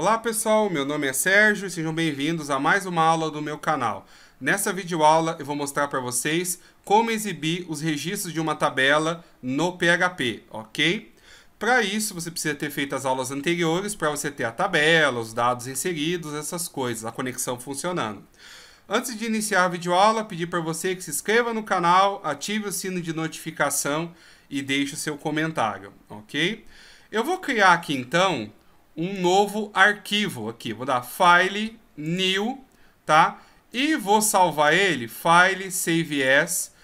Olá pessoal, meu nome é Sérgio e sejam bem-vindos a mais uma aula do meu canal. Nessa videoaula eu vou mostrar para vocês como exibir os registros de uma tabela no PHP, ok? Para isso você precisa ter feito as aulas anteriores para você ter a tabela, os dados inseridos, essas coisas, a conexão funcionando. Antes de iniciar a videoaula, pedir para você que se inscreva no canal, ative o sino de notificação e deixe o seu comentário, ok? Eu vou criar aqui então um novo arquivo aqui. Vou dar File, New, tá? E vou salvar ele, File, Save As.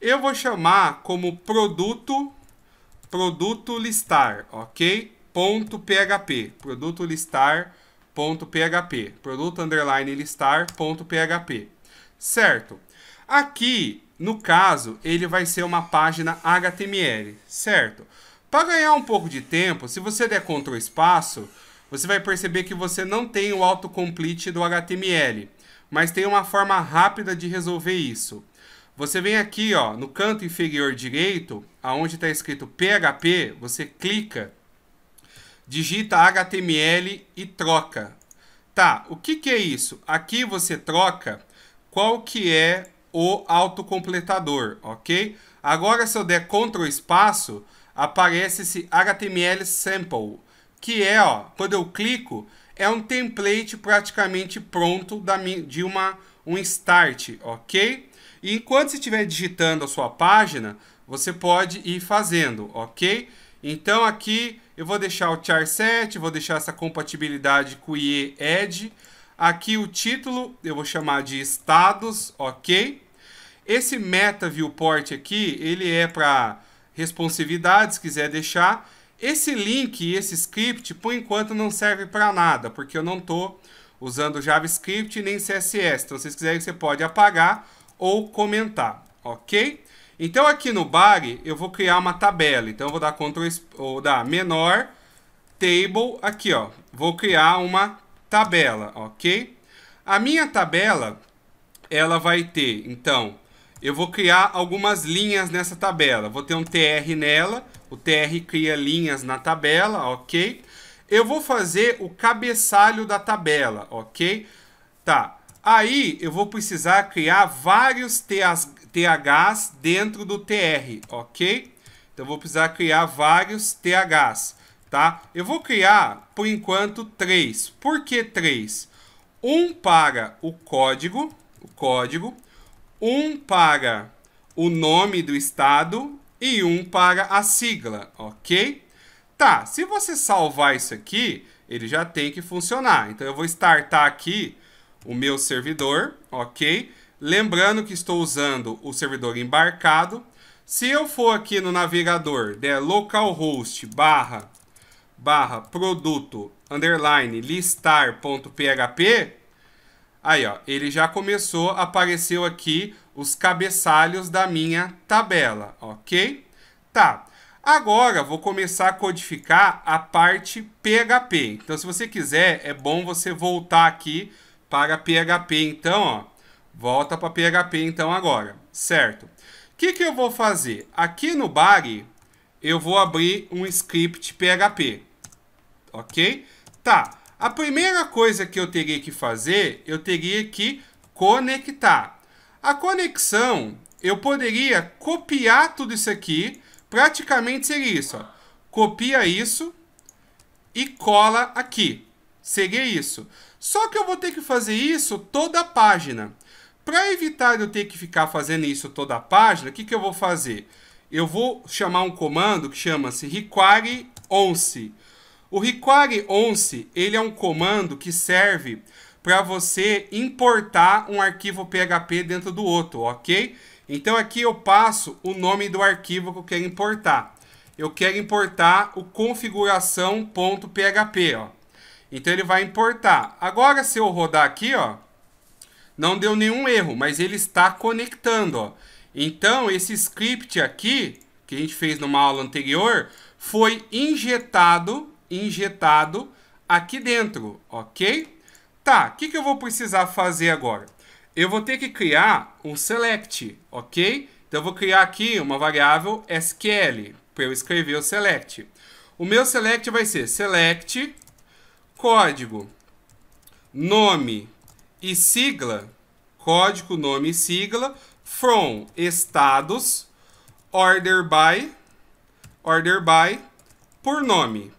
Eu vou chamar como produto, produto listar, ok? Ponto .php, produto listar, ponto .php, produto underline listar, ponto .php, certo? Aqui, no caso, ele vai ser uma página HTML, certo? Para ganhar um pouco de tempo, se você der Ctrl espaço, você vai perceber que você não tem o autocomplete do HTML, mas tem uma forma rápida de resolver isso. Você vem aqui ó, no canto inferior direito, aonde está escrito PHP, você clica, digita HTML e troca. Tá, o que, que é isso? Aqui você troca qual que é o autocompletador, ok? Agora se eu der Ctrl espaço, aparece esse HTML sample, que é, ó, quando eu clico, é um template praticamente pronto da, de uma, um start, ok? E enquanto você estiver digitando a sua página, você pode ir fazendo, ok? Então aqui eu vou deixar o char set, vou deixar essa compatibilidade com o IE Edge. Aqui o título eu vou chamar de estados, ok? Esse meta viewport aqui, ele é para responsividade, se quiser deixar. Esse link, esse script, por enquanto não serve para nada, porque eu não estou usando JavaScript nem CSS. Então, se vocês quiserem, você pode apagar ou comentar, ok? Então, aqui no bar eu vou criar uma tabela. Então, eu vou dar Ctrl, ou dar menor table aqui, ó. Vou criar uma tabela, ok? A minha tabela, ela vai ter, então, eu vou criar algumas linhas nessa tabela. Vou ter um TR nela, o TR cria linhas na tabela, ok? Eu vou fazer o cabeçalho da tabela, ok? Tá, aí eu vou precisar criar vários THs dentro do TR, ok? Então eu vou precisar criar vários THs, tá? Eu vou criar, por enquanto, três. Por que três? Um para o código, o código, um para o nome do estado e um para a sigla, ok? Tá, se você salvar isso aqui, ele já tem que funcionar. Então eu vou startar aqui o meu servidor, ok? Lembrando que estou usando o servidor embarcado. Se eu for aqui no navegador, der localhost barra, barra produto underline listar.php, Aí, ó, ele já começou, apareceu aqui os cabeçalhos da minha tabela, ok? Tá. Agora vou começar a codificar a parte PHP. Então, se você quiser, é bom você voltar aqui para PHP. Então, ó, volta para PHP então agora, certo? O que, que eu vou fazer? Aqui no bar, eu vou abrir um script PHP, ok? Tá. A primeira coisa que eu teria que fazer, eu teria que conectar. A conexão, eu poderia copiar tudo isso aqui, praticamente seria isso. Ó. Copia isso e cola aqui. Seria isso. Só que eu vou ter que fazer isso toda a página. Para evitar eu ter que ficar fazendo isso toda a página, o que, que eu vou fazer? Eu vou chamar um comando que chama-se require once. O require once, ele é um comando que serve para você importar um arquivo PHP dentro do outro, ok? Então aqui eu passo o nome do arquivo que eu quero importar. Eu quero importar o configuração.php, ó. Então ele vai importar. Agora se eu rodar aqui, ó, não deu nenhum erro, mas ele está conectando, ó. Então esse script aqui, que a gente fez numa aula anterior, foi injetado injetado aqui dentro, ok? Tá, o que, que eu vou precisar fazer agora? Eu vou ter que criar um select, ok? Então eu vou criar aqui uma variável SQL para eu escrever o select. O meu select vai ser select código nome e sigla, código nome e sigla from estados order by order by por nome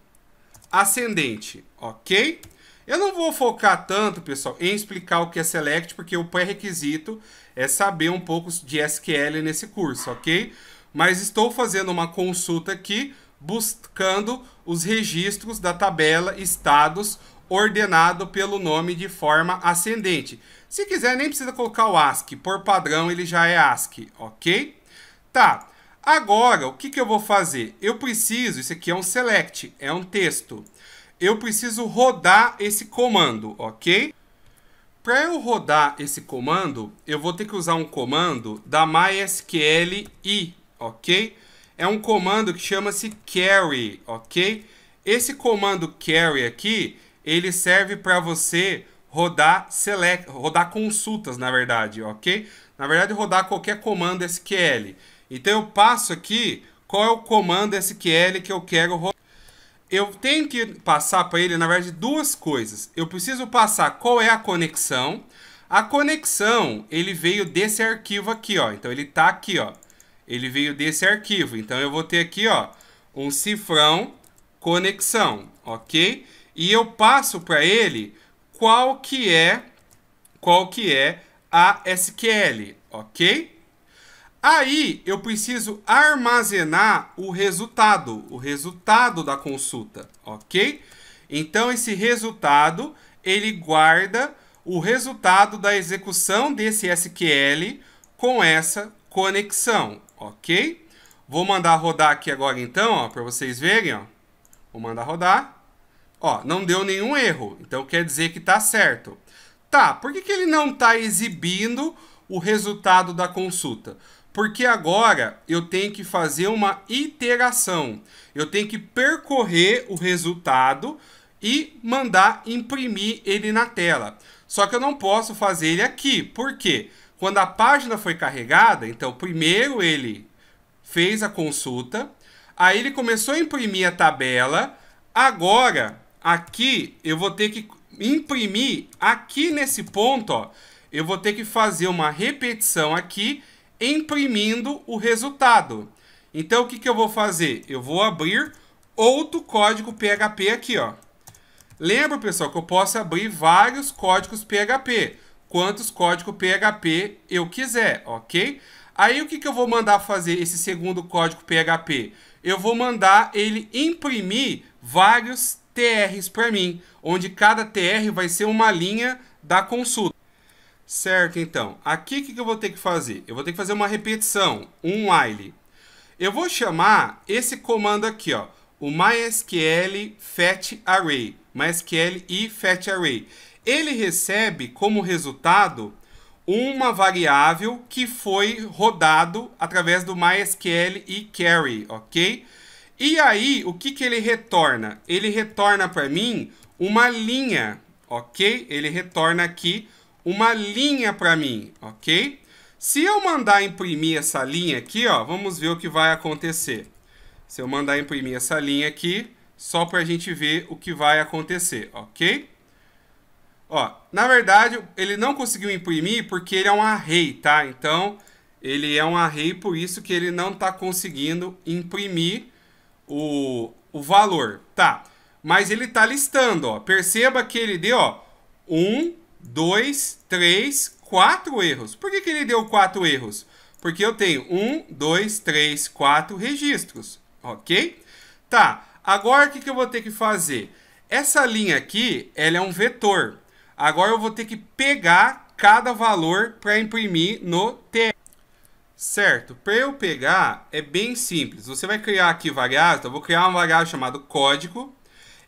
ascendente, ok? Eu não vou focar tanto, pessoal, em explicar o que é select, porque o pré-requisito é saber um pouco de SQL nesse curso, ok? Mas estou fazendo uma consulta aqui buscando os registros da tabela estados ordenado pelo nome de forma ascendente. Se quiser, nem precisa colocar o ASCII, por padrão ele já é ASCII, ok? Tá, Agora, o que, que eu vou fazer? Eu preciso, isso aqui é um select, é um texto. Eu preciso rodar esse comando, ok? Para eu rodar esse comando, eu vou ter que usar um comando da MySQL i, ok? É um comando que chama-se carry, ok? Esse comando carry aqui, ele serve para você rodar select, rodar consultas, na verdade, ok? Na verdade, rodar qualquer comando SQL. Então eu passo aqui qual é o comando SQL que eu quero rodar. Eu tenho que passar para ele, na verdade, duas coisas. Eu preciso passar qual é a conexão. A conexão, ele veio desse arquivo aqui, ó. Então ele está aqui, ó. Ele veio desse arquivo. Então eu vou ter aqui, ó, um cifrão conexão, OK? E eu passo para ele qual que é qual que é a SQL, OK? Aí eu preciso armazenar o resultado, o resultado da consulta, ok? Então esse resultado ele guarda o resultado da execução desse SQL com essa conexão, ok? Vou mandar rodar aqui agora então, para vocês verem, ó. Vou mandar rodar. Ó, não deu nenhum erro, então quer dizer que está certo. Tá, por que, que ele não está exibindo o resultado da consulta? porque agora eu tenho que fazer uma iteração. Eu tenho que percorrer o resultado e mandar imprimir ele na tela. Só que eu não posso fazer ele aqui, por quê? Quando a página foi carregada, então primeiro ele fez a consulta, aí ele começou a imprimir a tabela, agora aqui eu vou ter que imprimir aqui nesse ponto, ó, eu vou ter que fazer uma repetição aqui imprimindo o resultado. Então, o que, que eu vou fazer? Eu vou abrir outro código PHP aqui, ó. Lembra, pessoal, que eu posso abrir vários códigos PHP. Quantos códigos PHP eu quiser, ok? Aí, o que, que eu vou mandar fazer esse segundo código PHP? Eu vou mandar ele imprimir vários TRs para mim, onde cada TR vai ser uma linha da consulta. Certo, então. Aqui o que, que eu vou ter que fazer? Eu vou ter que fazer uma repetição, um while. Eu vou chamar esse comando aqui, ó, o MySQL fetch array, MySQL e fetch array. Ele recebe como resultado uma variável que foi rodado através do MySQL e carry, ok? E aí, o que, que ele retorna? Ele retorna para mim uma linha, ok? Ele retorna aqui uma linha para mim, ok? Se eu mandar imprimir essa linha aqui, ó, vamos ver o que vai acontecer. Se eu mandar imprimir essa linha aqui, só para a gente ver o que vai acontecer, ok? Ó, na verdade, ele não conseguiu imprimir porque ele é um array, tá? Então, ele é um array, por isso que ele não está conseguindo imprimir o, o valor, tá? Mas ele está listando, ó. Perceba que ele deu, ó, 1, dois, três, quatro erros. Por que, que ele deu quatro erros? Porque eu tenho um, dois, três, quatro registros, ok? Tá, agora o que, que eu vou ter que fazer? Essa linha aqui, ela é um vetor. Agora eu vou ter que pegar cada valor para imprimir no TR. Certo, para eu pegar é bem simples. Você vai criar aqui variável, então eu vou criar uma variável chamada código.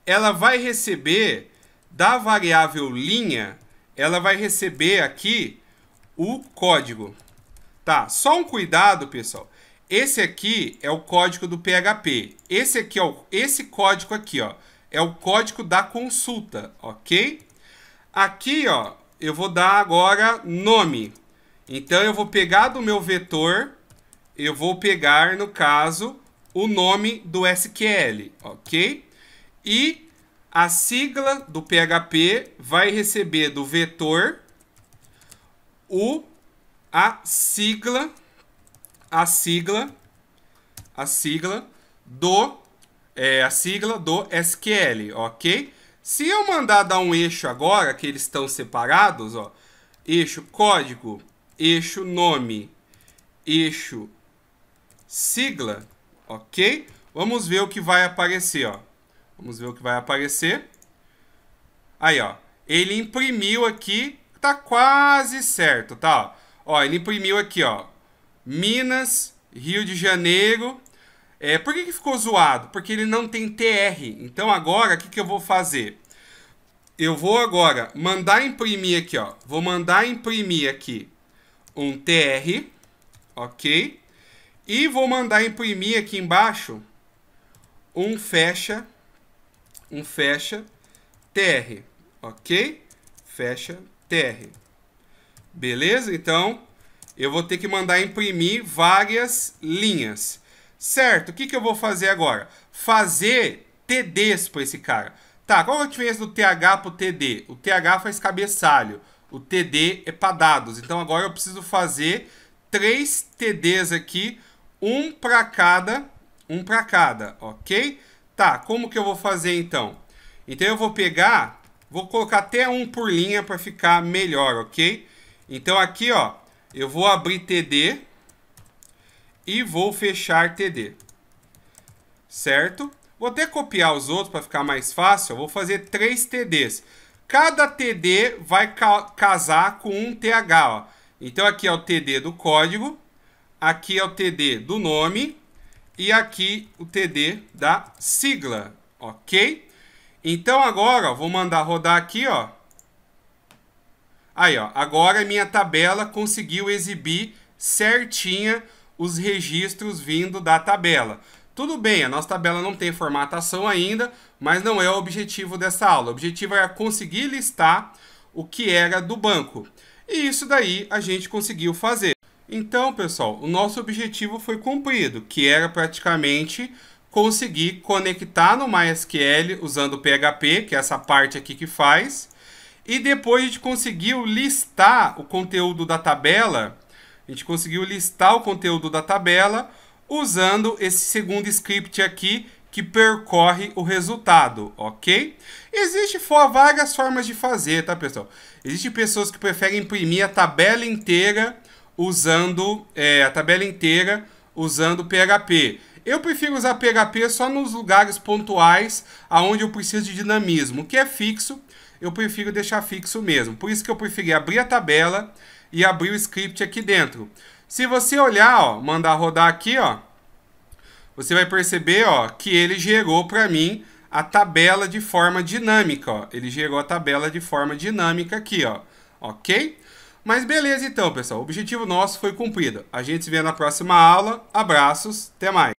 Ela vai receber da variável linha ela vai receber aqui o código. Tá, só um cuidado, pessoal. Esse aqui é o código do PHP. Esse aqui, ó, é esse código aqui, ó, é o código da consulta, ok? Aqui, ó, eu vou dar agora nome. Então, eu vou pegar do meu vetor, eu vou pegar, no caso, o nome do SQL, ok? E a sigla do PHP vai receber do vetor o a sigla a sigla a sigla do é, a sigla do SQL, ok? Se eu mandar dar um eixo agora, que eles estão separados, ó, eixo código, eixo nome, eixo sigla, ok? Vamos ver o que vai aparecer, ó. Vamos ver o que vai aparecer. Aí, ó. Ele imprimiu aqui. Tá quase certo, tá? Ó, ele imprimiu aqui, ó. Minas, Rio de Janeiro. É, por que, que ficou zoado? Porque ele não tem TR. Então agora, o que, que eu vou fazer? Eu vou agora mandar imprimir aqui, ó. Vou mandar imprimir aqui um TR, ok? E vou mandar imprimir aqui embaixo um fecha um fecha TR, ok? Fecha TR. Beleza? Então, eu vou ter que mandar imprimir várias linhas. Certo, o que, que eu vou fazer agora? Fazer TDs para esse cara. Tá, qual é a diferença do TH para o TD? O TH faz cabeçalho, o TD é para dados. Então agora eu preciso fazer três TDs aqui, um para cada, um para cada, ok? Tá, como que eu vou fazer então? Então eu vou pegar, vou colocar até um por linha para ficar melhor, ok? Então aqui, ó, eu vou abrir TD e vou fechar TD, certo? Vou até copiar os outros para ficar mais fácil, eu vou fazer três TDs. Cada TD vai ca casar com um TH, ó. Então aqui é o TD do código, aqui é o TD do nome e aqui o TD da sigla, ok? Então agora, ó, vou mandar rodar aqui, ó. Aí, ó, agora minha tabela conseguiu exibir certinha os registros vindo da tabela. Tudo bem, a nossa tabela não tem formatação ainda, mas não é o objetivo dessa aula. O objetivo é conseguir listar o que era do banco. E isso daí a gente conseguiu fazer. Então, pessoal, o nosso objetivo foi cumprido, que era praticamente conseguir conectar no MySQL usando o PHP, que é essa parte aqui que faz, e depois a gente conseguiu listar o conteúdo da tabela, a gente conseguiu listar o conteúdo da tabela usando esse segundo script aqui que percorre o resultado, ok? Existem várias formas de fazer, tá, pessoal? Existem pessoas que preferem imprimir a tabela inteira usando é, a tabela inteira usando PHP. Eu prefiro usar PHP só nos lugares pontuais aonde eu preciso de dinamismo. O que é fixo, eu prefiro deixar fixo mesmo. Por isso que eu preferi abrir a tabela e abrir o script aqui dentro. Se você olhar, ó, mandar rodar aqui, ó, você vai perceber ó, que ele gerou para mim a tabela de forma dinâmica. Ó. Ele gerou a tabela de forma dinâmica aqui, ó, ok? Mas beleza então, pessoal. O objetivo nosso foi cumprido. A gente se vê na próxima aula. Abraços, até mais.